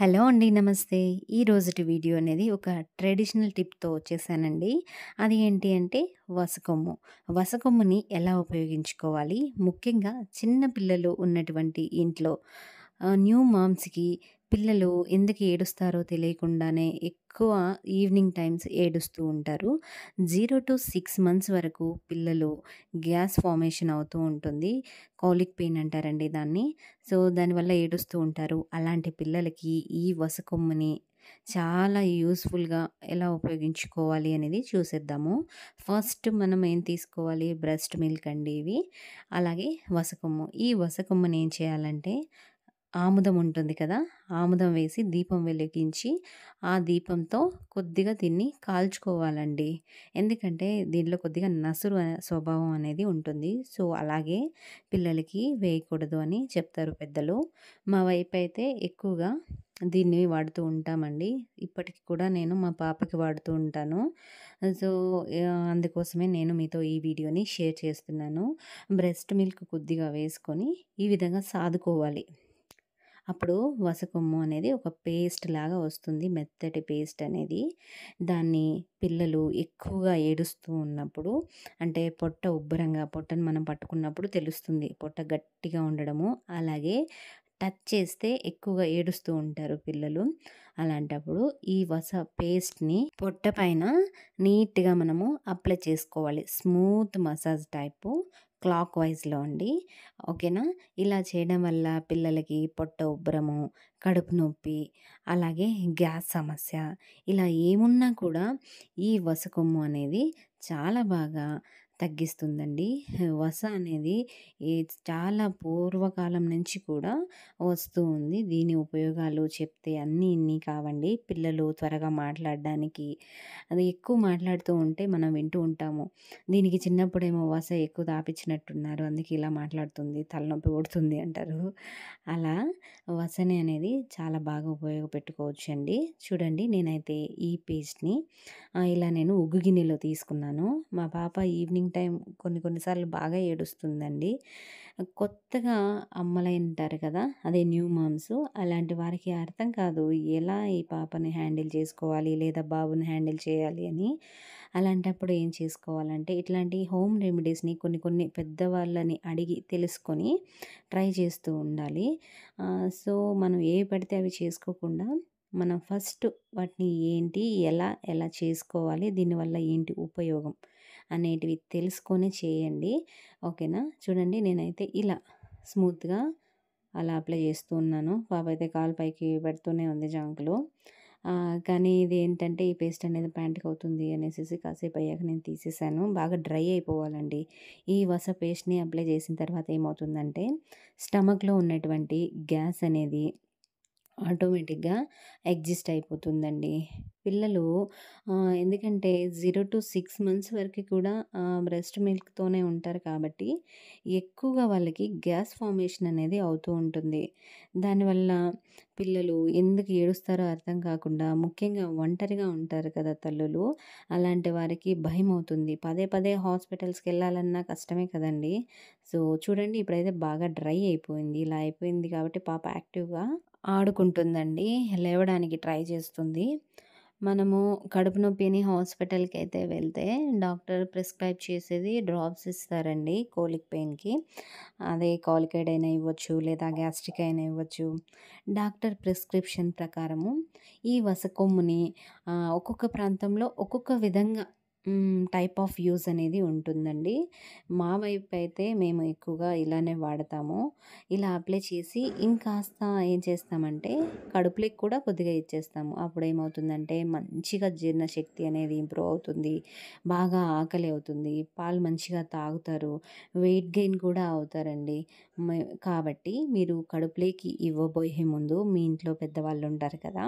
hello అండి నమస్తే ఈ రోజుటి వీడియో అనేది ఒక ట్రెడిషనల్ టిప్తో వచ్చేసానండి అది ఏంటి అంటే వసకొమ్ము వసకొమ్ముని ఎలా ఉపయోగించుకోవాలి ముఖ్యంగా చిన్న పిల్లలు ఉన్నటువంటి ఇంట్లో న్యూ మామ్స్కి పిల్లలు ఎందుకు ఏడుస్తారో తెలియకుండానే ఎక్కువ ఈవినింగ్ టైమ్స్ ఏడుస్తూ ఉంటారు జీరో టు సిక్స్ మంత్స్ వరకు పిల్లలు గ్యాస్ ఫార్మేషన్ అవుతూ ఉంటుంది కాలిక్ పెయిన్ అంటారండి దాన్ని సో దానివల్ల ఏడుస్తూ ఉంటారు అలాంటి పిల్లలకి ఈ వసకొమ్మని చాలా యూస్ఫుల్గా ఎలా ఉపయోగించుకోవాలి అనేది చూసేద్దాము ఫస్ట్ మనం ఏం తీసుకోవాలి బ్రెస్ట్ మిల్క్ అండి ఇవి అలాగే వసకొమ్ము ఈ వసకొమ్మని ఏం చేయాలంటే ఆముదం ఉంటుంది కదా ఆముదం వేసి దీపం వెలిగించి ఆ దీపంతో కొద్దిగా దీన్ని కాల్చుకోవాలండి ఎందుకంటే దీనిలో కొద్దిగా నసురు స్వభావం అనేది ఉంటుంది సో అలాగే పిల్లలకి వేయకూడదు అని చెప్తారు పెద్దలు మా వైపు అయితే ఎక్కువగా దీన్ని వాడుతూ ఉంటామండి ఇప్పటికి కూడా నేను మా పాపకి వాడుతూ ఉంటాను సో అందుకోసమే నేను మీతో ఈ వీడియోని షేర్ చేస్తున్నాను బ్రెస్ట్ మిల్క్ కొద్దిగా వేసుకొని ఈ విధంగా సాదుకోవాలి అప్పుడు వసకొమ్ము అనేది ఒక పేస్ట్ లాగా వస్తుంది మెత్తటి పేస్ట్ అనేది దాన్ని పిల్లలు ఎక్కువగా ఏడుస్తూ ఉన్నప్పుడు అంటే పొట్ట ఉబ్బరంగా పొట్టను మనం పట్టుకున్నప్పుడు తెలుస్తుంది పొట్ట గట్టిగా ఉండడము అలాగే టచ్ చేస్తే ఎక్కువగా ఏడుస్తూ ఉంటారు పిల్లలు అలాంటప్పుడు ఈ వస పేస్ట్ని పొట్ట పైన నీట్గా మనము అప్లై చేసుకోవాలి స్మూత్ మసాజ్ టైపు క్లాక్ వైజ్లో అండి ఓకేనా ఇలా చేయడం వల్ల పిల్లలకి పొట్ట ఉబ్బరము కడుపు నొప్పి అలాగే గ్యాస్ సమస్య ఇలా ఏమున్నా కూడా ఈ వసకొమ్ము అనేది చాలా బాగా తగ్గిస్తుందండి వస అనేది చాలా పూర్వకాలం నుంచి కూడా వస్తూ ఉంది దీని ఉపయోగాలు చెప్తే అన్నీ ఇన్ని కావండి పిల్లలు త్వరగా మాట్లాడడానికి అది ఎక్కువ మాట్లాడుతూ ఉంటే మనం వింటూ ఉంటాము దీనికి చిన్నప్పుడేమో వస ఎక్కువ తాపించినట్టున్నారు అందుకే ఇలా మాట్లాడుతుంది తలనొప్పి పడుతుంది అంటారు అలా వసని అనేది చాలా బాగా ఉపయోగపెట్టుకోవచ్చు అండి చూడండి నేనైతే ఈ పేస్ట్ని ఇలా నేను ఉగ్గు గిన్నెలో తీసుకున్నాను మా పాప ఈవినింగ్ టైం కొన్ని కొన్నిసార్లు బాగా ఏడుస్తుందండి కొత్తగా అమ్మలై ఉంటారు కదా అదే న్యూ మామ్స్ అలాంటి వారికి అర్థం కాదు ఎలా ఈ పాపని హ్యాండిల్ చేసుకోవాలి లేదా బాబుని హ్యాండిల్ చేయాలి అని అలాంటప్పుడు ఏం చేసుకోవాలంటే ఇట్లాంటి హోమ్ రెమెడీస్ని కొన్ని కొన్ని పెద్దవాళ్ళని అడిగి తెలుసుకొని ట్రై చేస్తూ ఉండాలి సో మనం ఏ పడితే అవి చేసుకోకుండా మనం ఫస్ట్ వాటిని ఏంటి ఎలా ఎలా చేసుకోవాలి దీనివల్ల ఏంటి ఉపయోగం అనేటివి తెలుసుకొని చేయండి ఓకేనా చూడండి నేనైతే ఇలా స్మూత్గా అలా అప్లై చేస్తూ ఉన్నాను పాప అయితే కాలు పైకి పెడుతూనే ఉంది జాంకులు కానీ ఇది ఏంటంటే ఈ పేస్ట్ అనేది ప్యాంట్కి అవుతుంది అనేసి కాసేపు అయ్యాక నేను తీసేసాను బాగా డ్రై అయిపోవాలండి ఈ వస పేస్ట్ని అప్లై చేసిన తర్వాత ఏమవుతుందంటే స్టమక్లో ఉన్నటువంటి గ్యాస్ అనేది ఆటోమేటిక్గా ఎగ్జిస్ట్ అయిపోతుందండి పిల్లలు ఎందుకంటే జీరో టు సిక్స్ మంత్స్ వరకు కూడా బ్రెస్ట్ మిల్క్తోనే ఉంటారు కాబట్టి ఎక్కువగా వాళ్ళకి గ్యాస్ ఫార్మేషన్ అనేది అవుతూ ఉంటుంది దానివల్ల పిల్లలు ఎందుకు ఏడుస్తారో అర్థం కాకుండా ముఖ్యంగా ఒంటరిగా ఉంటారు కదా తల్లులు అలాంటి వారికి భయం అవుతుంది పదే పదే హాస్పిటల్స్కి వెళ్ళాలన్నా కష్టమే కదండి సో చూడండి ఇప్పుడైతే బాగా డ్రై అయిపోయింది ఇలా అయిపోయింది కాబట్టి పాప యాక్టివ్గా ఆడుకుంటుందండి లేవడానికి ట్రై చేస్తుంది మనము కడుపు నొప్పిని హాస్పిటల్కి అయితే వెళ్తే డాక్టర్ ప్రిస్క్రైబ్ చేసేది డ్రాప్స్ ఇస్తారండి కోలిక్ పెయిన్కి అదే కాలికైడ్ అయినా ఇవ్వచ్చు లేదా గ్యాస్ట్రిక్ అయినా ఇవ్వచ్చు డాక్టర్ ప్రిస్క్రిప్షన్ ప్రకారము ఈ వసకొమ్ముని ఒక్కొక్క ప్రాంతంలో ఒక్కొక్క విధంగా టైప్ ఆఫ్ యూస్ అనేది ఉంటుందండి మా వైపు అయితే మేము ఎక్కువగా ఇలానే వాడతాము ఇలా అప్లై చేసి ఇంకాస్త ఏం చేస్తామంటే కడుపులకు కూడా కొద్దిగా ఇచ్చేస్తాము అప్పుడు ఏమవుతుందంటే మంచిగా జీర్ణశక్తి అనేది ఇంప్రూవ్ అవుతుంది బాగా ఆకలి అవుతుంది పాలు మంచిగా తాగుతారు వెయిట్ గెయిన్ కూడా అవుతారండి కాబట్టి మీరు కడుపులేకి ఇవ్వబోయే ముందు మీ ఇంట్లో పెద్దవాళ్ళు ఉంటారు కదా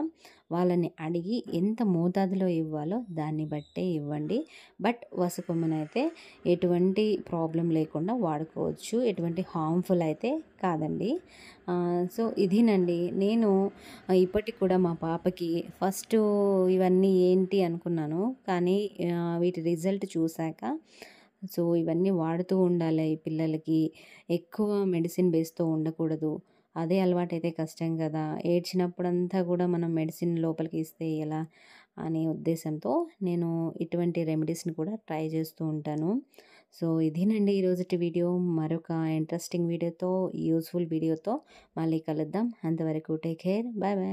వాళ్ళని అడిగి ఎంత మోతాదులో ఇవ్వాలో దాన్ని బట్టే ఇవ్వండి బట్ వసుకొమ్మనైతే ఎటువంటి ప్రాబ్లం లేకుండా వాడుకోవచ్చు ఎటువంటి హార్మ్ఫుల్ అయితే కాదండి సో ఇదినండి నేను ఇప్పటికి కూడా మా పాపకి ఫస్ట్ ఇవన్నీ ఏంటి అనుకున్నాను కానీ వీటి రిజల్ట్ చూశాక సో ఇవన్నీ వాడుతూ ఉండాలి పిల్లలకి ఎక్కువ మెడిసిన్ బేస్తో ఉండకూడదు అదే అలవాటైతే కష్టం కదా ఏడ్చినప్పుడంతా కూడా మనం మెడిసిన్ లోపలికి ఇస్తే ఎలా అనే ఉద్దేశంతో నేను ఇటువంటి రెమెడీస్ని కూడా ట్రై చేస్తూ ఉంటాను సో ఇదేనండి ఈరోజుటి వీడియో మరొక ఇంట్రెస్టింగ్ వీడియోతో యూస్ఫుల్ వీడియోతో మళ్ళీ కలుద్దాం అంతవరకు టేక్ కేర్ బాయ్ బాయ్